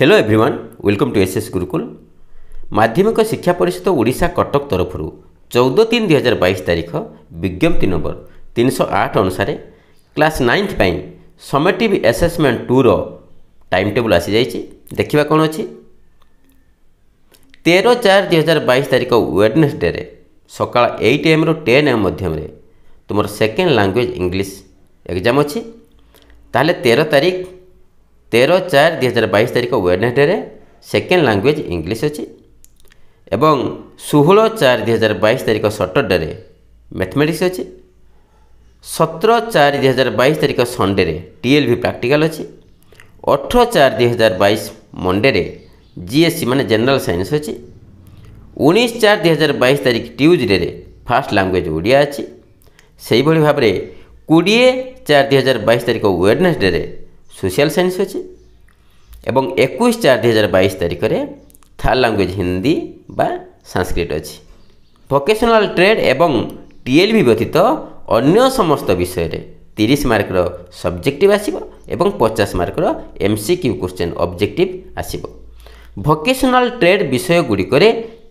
hello everyone welcome to SS Gurukul Madhyamik Shiksha ପରିଷଦ ଓଡ଼ିଶା କଟକ ତରଫରୁ ଚଉଦ ତିନି ଦୁଇହଜାର ବାଇଶ ତାରିଖ ବିଜ୍ଞପ୍ତି ନମ୍ବର ତିନିଶହ ଆଠ ଅନୁସାରେ କ୍ଲାସ୍ ନାଇନ୍ଥ ପାଇଁ ସମେଟିଭ୍ ଆସେସମେଣ୍ଟ ଟୁର ଟାଇମ୍ ଟେବୁଲ୍ ଆସିଯାଇଛି ଦେଖିବା କ'ଣ ଅଛି ତେର ଚାରି ଦୁଇହଜାର ବାଇଶ ତାରିଖ ୱେଡ଼ନେସଡ଼େରେ ସକାଳ ଏଇଟ୍ ଏମ୍ରୁ ଟେନ୍ ଏମ୍ ମଧ୍ୟରେ ତୁମର ସେକେଣ୍ଡ ଲାଙ୍ଗୁଏଜ୍ ଇଂଲିଶ ଏକ୍ଜାମ୍ ଅଛି ତାହେଲେ ତେର ତାରିଖ তের চার দুই হাজার বাইশ তারিখ ওয়েডনেসডেରେ ସେକେଣ୍ଡ ଲାଙ୍ଗୁଏଜ୍ ଇଂଲିଶ ଅଛି ଏବଂ ଷୋହଳ ଚାରି ଦୁଇ ହଜାର ବାଇଶ ତାରିଖ ସଟର୍ଡ଼େରେ ମ୍ୟାଥମେଟିକ୍ସ ଅଛି ସତର ଚାରି ଦୁଇ ହଜାର ବାଇଶ ତାରିଖ ସଣ୍ଡେରେ ଟିଏଲ୍ଭି ପ୍ରାକ୍ଟିକାଲ୍ ଅଛି ଅଠର ଚାରି ଦୁଇ ହଜାର ବାଇଶ ମଣ୍ଡେରେ ଜିଏସ୍ସି ମାନେ ଜେନେରାଲ୍ ସାଇନ୍ସ ଅଛି ଉଣେଇଶ ଚାରି ଦୁଇ ହଜାର ବାଇଶ ତାରିଖ ଟ୍ୟୁଜଡ଼େରେ ଫାର୍ଷ୍ଟ ଲାଙ୍ଗୁଏଜ୍ ଓଡ଼ିଆ ଅଛି ସେହିଭଳି ଭାବରେ କୋଡ଼ିଏ ଚାରି ଦୁଇ ହଜାର ବାଇଶ ତାରିଖ ୱେଡ଼ନେସଡ଼େରେ সোশিয়াল সাইন্স অছি এবং একুশ চার দুই হাজার বাইশ তারিখে থার্ড ল্যাঙ্গুয়েজ হিন্দি বা সাংস্ক্রিট অছি ভোকেশনাল ট্রেড এবং টিএলভি ব্যতীত অন্য সমস্ত বিষয়ে তিরিশ মার্কর সবজেক্টিভ আসব এবং পচাশ মার্কর এমসিকিউ কোশ্চেন অবজেক্টিভ আসব ভোকেশনাল ট্রেড বিষয়গুড়িকরে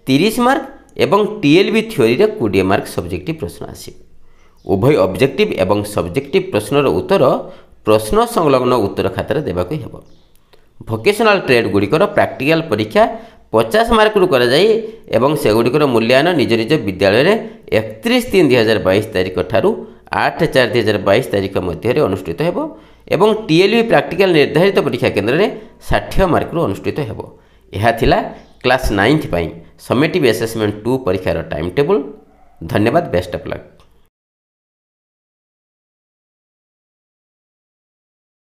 তিরিশ মার্ক এবং টিএলভি থিওরিরে কোড়িয়ে মার্ক সবজেক্টিভ প্রশ্ন আসব উভয় অবজেক্টিভ এবং সবজেক্টিভ প্রশ্নর উত্তর ପ୍ରଶ୍ନ ସଂଲଗ୍ନ ଉତ୍ତର ଖାତାରେ ଦେବାକୁ ହେବ ଭୋକେସନାଲ୍ ଟ୍ରେଡ଼୍ଗୁଡ଼ିକର ପ୍ରାକ୍ଟିକାଲ୍ ପରୀକ୍ଷା ପଚାଶ ମାର୍କରୁ କରାଯାଇ ଏବଂ ସେଗୁଡ଼ିକର ମୂଲ୍ୟାୟନ ନିଜ ନିଜ ବିଦ୍ୟାଳୟରେ ଏକତିରିଶ ତିନି ଦୁଇହଜାର ବାଇଶ ତାରିଖ ଠାରୁ ଆଠ ଚାରି ଦୁଇହଜାର ବାଇଶ ତାରିଖ ମଧ୍ୟରେ ଅନୁଷ୍ଠିତ ହେବ ଏବଂ ଟିଏଲ୍ଭି ପ୍ରାକ୍ଟିକାଲ୍ ନିର୍ଦ୍ଧାରିତ ପରୀକ୍ଷା କେନ୍ଦ୍ରରେ ଷାଠିଏ ମାର୍କରୁ ଅନୁଷ୍ଠିତ ହେବ ଏହା ଥିଲା କ୍ଲାସ୍ ନାଇନ୍ଥ ପାଇଁ ସମିଟିଭ୍ ଆସେସମେଣ୍ଟ ଟୁ ପରୀକ୍ଷାର ଟାଇମ୍ ଟେବୁଲ୍ ଧନ୍ୟବାଦ ବେଷ୍ଟ ଅଫ୍ ଲକ୍